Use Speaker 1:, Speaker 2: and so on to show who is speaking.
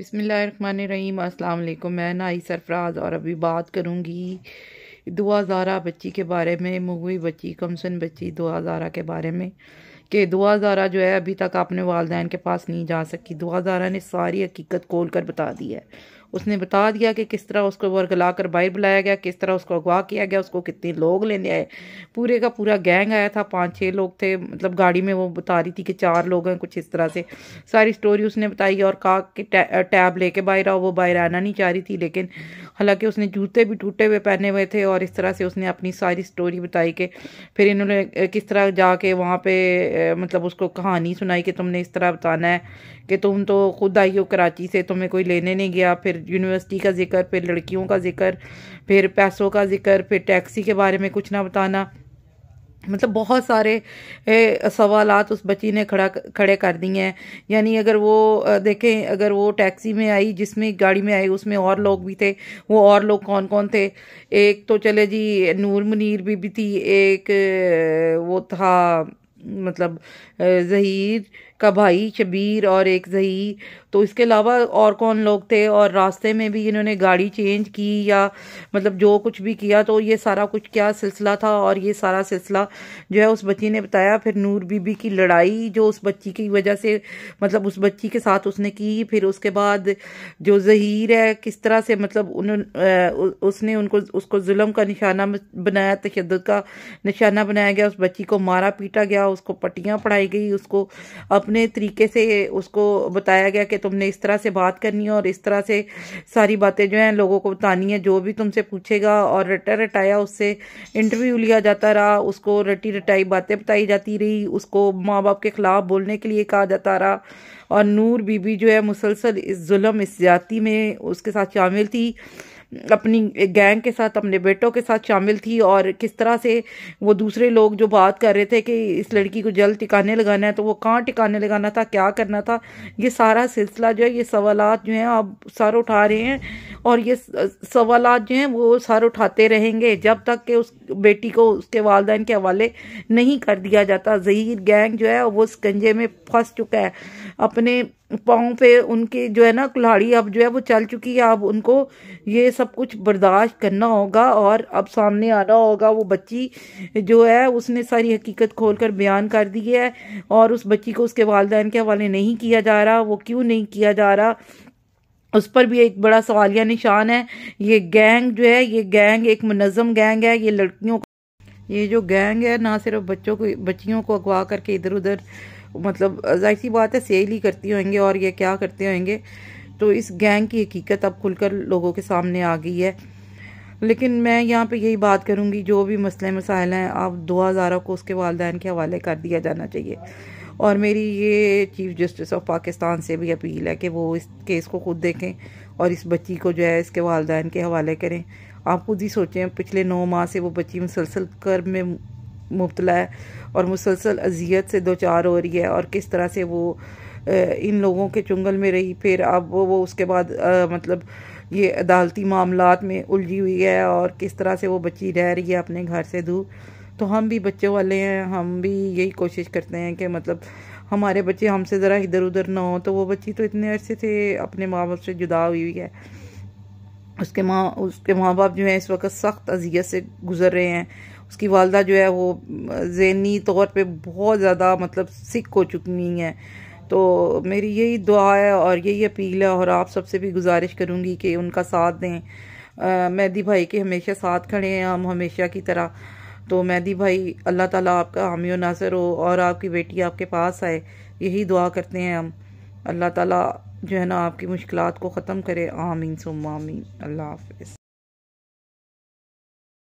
Speaker 1: बिसमीम अस्सलाम वालेकुम मैं नाई सरफराज और अभी बात करूँगी दुआ ज़ारा बच्ची के बारे में मुगवी बच्ची कमसन बच्ची दुआ ज़ारा के बारे में कि दुआ दारा जो है अभी तक आपने वालदेन के पास नहीं जा सकी दुआ दारा ने सारी हकीकत खोल कर बता दी है उसने बता दिया कि किस तरह उसको वर्गला कर बाहर बुलाया गया किस तरह उसको अगवा किया गया उसको कितने लोग लेने आए पूरे का पूरा गैंग आया था पाँच छः लोग थे मतलब गाड़ी में वो बता रही थी कि चार लोग हैं कुछ इस तरह से सारी स्टोरी उसने बताई और कहा कि टैब लेके बाहर आओ वो बाहर आना नहीं चाह रही थी लेकिन हालांकि उसने जूते भी टूटे हुए पहने हुए थे और इस तरह से उसने अपनी सारी स्टोरी बताई कि फिर इन्होंने किस तरह जाके वहाँ पर मतलब उसको कहानी सुनाई कि तुमने इस तरह बताना है कि तुम तो खुद आई हो कराची से तुम्हें कोई लेने नहीं गया फिर यूनिवर्सिटी का जिक्र फिर लड़कियों का जिक्र फिर पैसों का जिक्र फिर टैक्सी के बारे में कुछ ना बताना मतलब बहुत सारे सवाल उस बच्ची ने खड़ा खड़े कर दिए हैं यानी अगर वो देखें अगर वो टैक्सी में आई जिसमें गाड़ी में आई उसमें और लोग भी थे वो और लोग कौन कौन थे एक तो चले जी नूर मुनीर भी, भी थी एक वो था मतलब जहीर का भाई शबीर और एक जही तो इसके अलावा और कौन लोग थे और रास्ते में भी इन्होंने गाड़ी चेंज की या मतलब जो कुछ भी किया तो ये सारा कुछ क्या सिलसिला था और ये सारा सिलसिला जो है उस बच्ची ने बताया फिर नूर बीबी की लड़ाई जो उस बच्ची की वजह से मतलब उस बच्ची के साथ उसने की फिर उसके बाद जो जहीर है किस तरह से मतलब उन उसने उनको उसको जुल्म का निशाना बनाया तशद का निशाना बनाया गया उस बच्ची को मारा पीटा गया उसको पट्टियाँ पढ़ाई गई उसको अपने अपने तरीके से उसको बताया गया कि तुमने इस तरह से बात करनी है और इस तरह से सारी बातें जो हैं लोगों को बतानी है जो भी तुमसे पूछेगा और रटा रटाया उससे इंटरव्यू लिया जाता रहा उसको रटी रटाई बातें बताई जाती रही उसको माँ बाप के ख़िलाफ़ बोलने के लिए कहा जाता रहा और नूर बीबी जो है मुसलसल इस जुल्म इस ज़्यादा में उसके साथ शामिल थी अपनी गैंग के साथ अपने बेटों के साथ शामिल थी और किस तरह से वो दूसरे लोग जो बात कर रहे थे कि इस लड़की को जल्द टिकाने लगाना है तो वो कहाँ टिकाने लगाना था क्या करना था ये सारा सिलसिला जो है ये सवाल जो हैं आप सर उठा रहे हैं और ये सवाल जो हैं वो सर उठाते रहेंगे जब तक कि उस बेटी को उसके वालदेन के हवाले नहीं कर दिया जाता जहीर गैंग जो है वो स्कंजे में फंस चुका है अपने पाँव पे उनके जो है ना कुल्हाड़ी अब जो है वो चल चुकी है अब उनको ये सब कुछ बर्दाश्त करना होगा और अब सामने आना होगा वो बच्ची जो है उसने सारी हकीकत खोल कर बयान कर दी है और उस बच्ची को उसके वालदेन के हवाले नहीं किया जा रहा वो क्यों नहीं किया जा रहा उस पर भी एक बड़ा सवालिया निशान है ये गैंग जो है ये गैंग एक मनज़म गैंग है ये लड़कियों को ये जो गैंग है ना सिर्फ बच्चों को बच्चियों को अगवा करके इधर उधर मतलब जाहिर सी बात है सेल ही करती होंगे और ये क्या करते होंगे तो इस गैंग की हकीकत अब खुलकर लोगों के सामने आ गई है लेकिन मैं यहाँ पे यही बात करूँगी जो भी मसले मसाइल हैं आप दो हज़ारों को उसके वालदेन के हवाले कर दिया जाना चाहिए और मेरी ये चीफ जस्टिस ऑफ पाकिस्तान से भी अपील है कि वो इस केस को खुद देखें और इस बच्ची को जो है इसके वालदेन के हवाले करें आप खुद ही सोचें पिछले नौ माह से वो बच्ची मुसलसल कर्म में मुबतला है और मुसलसल अजियत से दो चार हो रही है और किस तरह से वो इन लोगों के चुंगल में रही फिर अब वो उसके बाद आ, मतलब ये अदालती मामला में उलझी हुई है और किस तरह से वो बच्ची रह रही है अपने घर से दूर तो हम भी बच्चों वाले हैं हम भी यही कोशिश करते हैं कि मतलब हमारे बच्चे हमसे ज़रा इधर उधर ना हो तो वो बच्ची तो इतने अरसे से अपने माँ बाप से जुदा हुई हुई है उसके माँ उसके माँ बाप जो हैं इस वक्त सख्त अजियत से गुजर रहे हैं उसकी वालदा जो है वो जहनी तौर पे बहुत ज़्यादा मतलब सिक हो चुकी हैं तो मेरी यही दुआ है और यही अपील है और आप सबसे भी गुजारिश करूँगी कि उनका साथ दें मेहदी भाई के हमेशा साथ खड़े हैं हम हमेशा की तरह तो मेहदी भाई अल्लाह ताला आपका हामियो नासर हो और आपकी बेटी आपके पास आए यही दुआ करते हैं हम अल्लाह ताला जो है ना आपकी मुश्किल को ख़त्म करे आमीन सुम आमीन अल्लाह हाफ